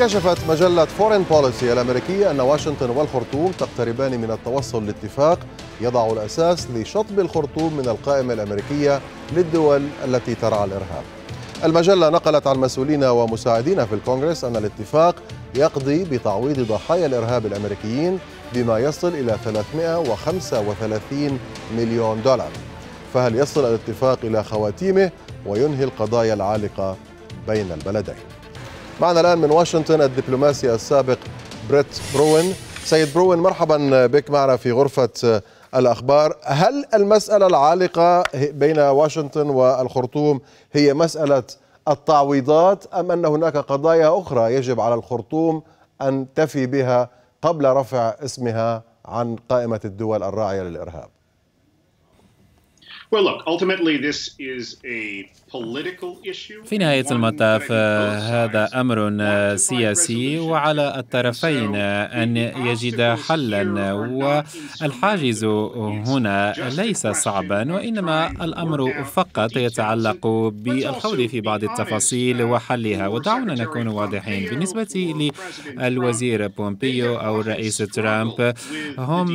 كشفت مجلة فورين بوليسي الأمريكية أن واشنطن والخرطوم تقتربان من التوصل لاتفاق يضع الأساس لشطب الخرطوم من القائمة الأمريكية للدول التي ترعى الإرهاب المجلة نقلت عن مسؤولين ومساعدين في الكونغرس أن الاتفاق يقضي بتعويض ضحايا الإرهاب الأمريكيين بما يصل إلى 335 مليون دولار فهل يصل الاتفاق إلى خواتيمه وينهي القضايا العالقة بين البلدين معنا الآن من واشنطن الدبلوماسي السابق بريت بروين سيد بروين مرحبا بك معنا في غرفة الأخبار هل المسألة العالقة بين واشنطن والخرطوم هي مسألة التعويضات أم أن هناك قضايا أخرى يجب على الخرطوم أن تفي بها قبل رفع اسمها عن قائمة الدول الراعية للإرهاب في نهاية المطاف آه، هذا أمر آه، سياسي وعلى الطرفين آه، أن يجد حلا والحاجز هنا ليس صعبا وإنما الأمر فقط يتعلق بالخوض في بعض التفاصيل وحلها ودعونا نكون واضحين بالنسبة للوزير بومبيو أو الرئيس ترامب هم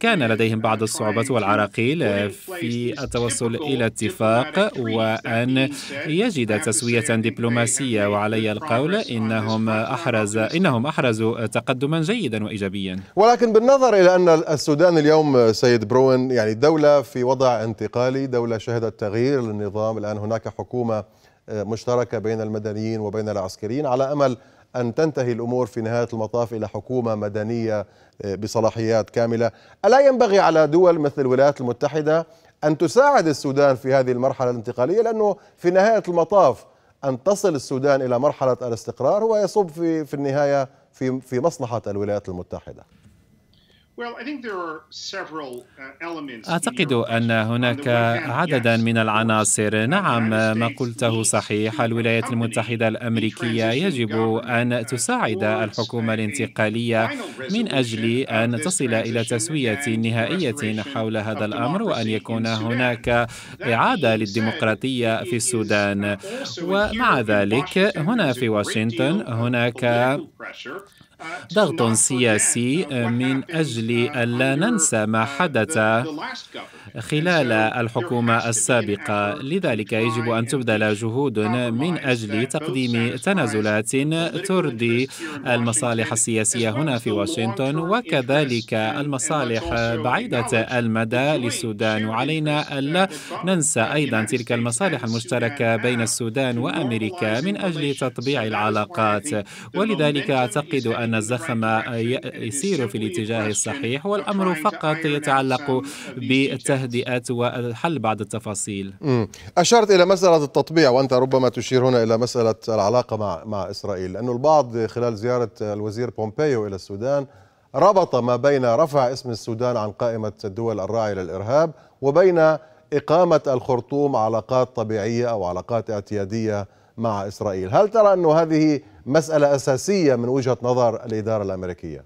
كان لديهم بعض الصعوبات والعراقيل في التوصل إلى اتفاق وأن يجد تسوية دبلوماسية وعلي القول إنهم أحرز إنهم أحرزوا تقدما جيدا وإيجابيا ولكن بالنظر إلى أن السودان اليوم سيد بروين يعني دولة في وضع انتقالي دولة شهدت تغيير للنظام الآن هناك حكومة مشتركه بين المدنيين وبين العسكريين على امل ان تنتهي الامور في نهايه المطاف الى حكومه مدنيه آه، بصلاحيات كامله، الا ينبغي على دول مثل الولايات المتحده ان تساعد السودان في هذه المرحله الانتقاليه لانه في نهايه المطاف ان تصل السودان الى مرحله الاستقرار هو يصب في في النهايه في في مصلحه الولايات المتحده. Uh, أعتقد أن هناك عددا من العناصر نعم ما قلته صحيح الولايات المتحدة الأمريكية يجب أن تساعد الحكومة الانتقالية من أجل أن تصل إلى تسوية نهائية حول هذا الأمر وأن يكون هناك إعادة للديمقراطية في السودان ومع ذلك هنا في واشنطن هناك ضغط سياسي آه، من أجل أن لا ننسى ما حدث خلال الحكومة السابقة لذلك يجب أن تبذل جهود من أجل تقديم تنازلات ترضي المصالح السياسية هنا في واشنطن وكذلك المصالح بعيدة المدى للسودان وعلينا ألا ننسى أيضا تلك المصالح المشتركة بين السودان وأمريكا من أجل تطبيع العلاقات ولذلك أعتقد أن أن الزخم يسير في الاتجاه الصحيح والأمر فقط يتعلق بالتهدئة والحل بعض التفاصيل أشرت إلى مسألة التطبيع وأنت ربما تشير هنا إلى مسألة العلاقة مع, مع إسرائيل لأن البعض خلال زيارة الوزير بومبيو إلى السودان ربط ما بين رفع اسم السودان عن قائمة الدول الراعية للإرهاب وبين إقامة الخرطوم علاقات طبيعية أو علاقات اعتيادية مع إسرائيل هل ترى أن هذه مسألة أساسية من وجهة نظر الإدارة الأمريكية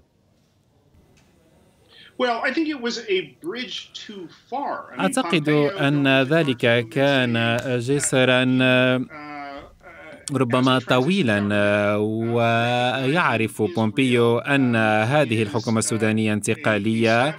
أعتقد أن ذلك كان جسرا uh, uh, ربما طويلا ويعرف بومبيو أن uh, هذه الحكومة السودانية انتقالية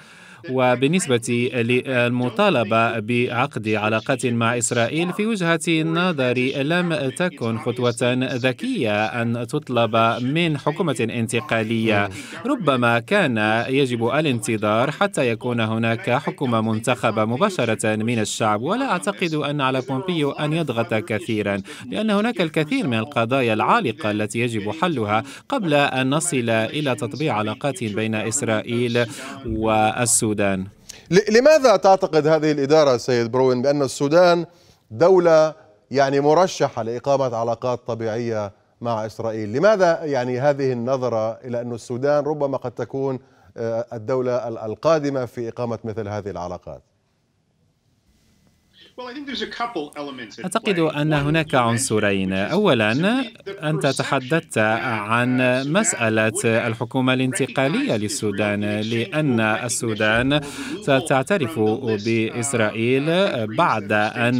وبالنسبة للمطالبة بعقد علاقات مع إسرائيل في وجهة نظري لم تكن خطوة ذكية أن تطلب من حكومة انتقالية ربما كان يجب الانتظار حتى يكون هناك حكومة منتخبة مباشرة من الشعب ولا أعتقد أن على بومبيو أن يضغط كثيرا لأن هناك الكثير من القضايا العالقة التي يجب حلها قبل أن نصل إلى تطبيع علاقات بين إسرائيل والسودان السودان لماذا تعتقد هذه الإدارة سيد بروين بأن السودان دولة يعني مرشحة لإقامة علاقات طبيعية مع إسرائيل لماذا يعني هذه النظرة إلى أن السودان ربما قد تكون آه، الدولة القادمة في إقامة مثل هذه العلاقات أعتقد أن هناك عنصرين أولا أنت تحدثت عن مسألة الحكومة الانتقالية للسودان لأن السودان ستعترف uh, بإسرائيل بعد أن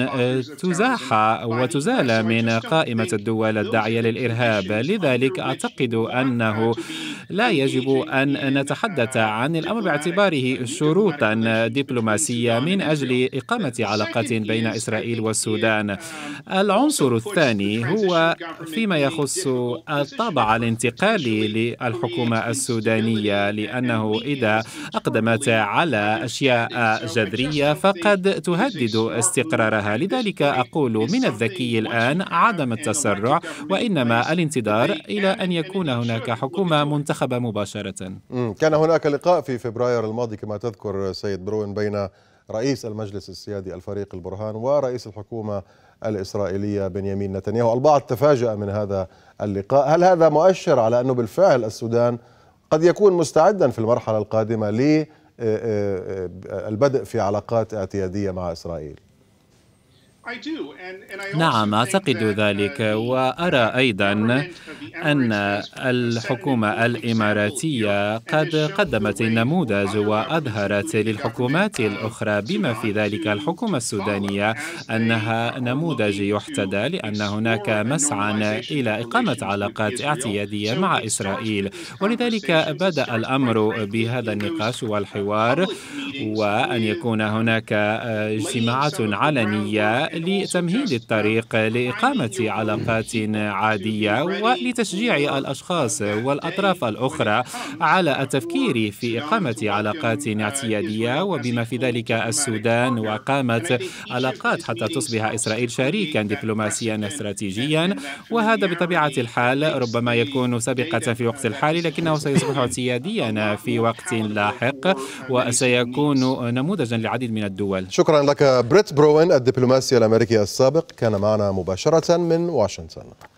تزاح وتزال من قائمة الدول الداعية للإرهاب لذلك أعتقد uh, أنه لا يجب أن نتحدث عن الأمر باعتباره شروطا دبلوماسية من أجل إقامة علاقات بين إسرائيل والسودان العنصر الثاني هو فيما يخص الطابع الانتقالي للحكومة السودانية لأنه إذا أقدمت على أشياء جذرية فقد تهدد استقرارها لذلك أقول من الذكي الآن عدم التسرع وإنما الانتظار إلى أن يكون هناك حكومة منتخبة المنتخب مباشرة كان هناك لقاء في فبراير الماضي كما تذكر سيد بروين بين رئيس المجلس السيادي الفريق البرهان ورئيس الحكومة الإسرائيلية بنيامين نتنياهو البعض تفاجأ من هذا اللقاء هل هذا مؤشر على أنه بالفعل السودان قد يكون مستعدا في المرحلة القادمة للبدء في علاقات اعتيادية مع إسرائيل نعم أعتقد uh, ذلك وأرى أيضا أن الحكومة الإماراتية قد قدمت النموذج وأظهرت للحكومات uh, الأخرى بما في ذلك الحكومة السودانية أنها نموذج يحتذى لأن هناك مسعى إلى إقامة علاقات اعتيادية مع إسرائيل ولذلك بدأ الأمر بهذا النقاش والحوار وأن يكون هناك آه، اجتماعات علنية لتمهيد الطريق لإقامة علاقات عادية ولتشجيع الأشخاص والأطراف الأخرى على التفكير في إقامة علاقات اعتيادية وبما في ذلك السودان وإقامة علاقات حتى تصبح إسرائيل شريكا دبلوماسيا استراتيجيا وهذا بطبيعة الحال ربما يكون سابقة في وقت الحالي لكنه سيصبح اعتياديا في وقت لاحق وسيكون يكون نموذجا لعديد من الدول شكرا لك بريت بروين الدبلوماسي الأمريكي السابق كان معنا مباشرة من واشنطن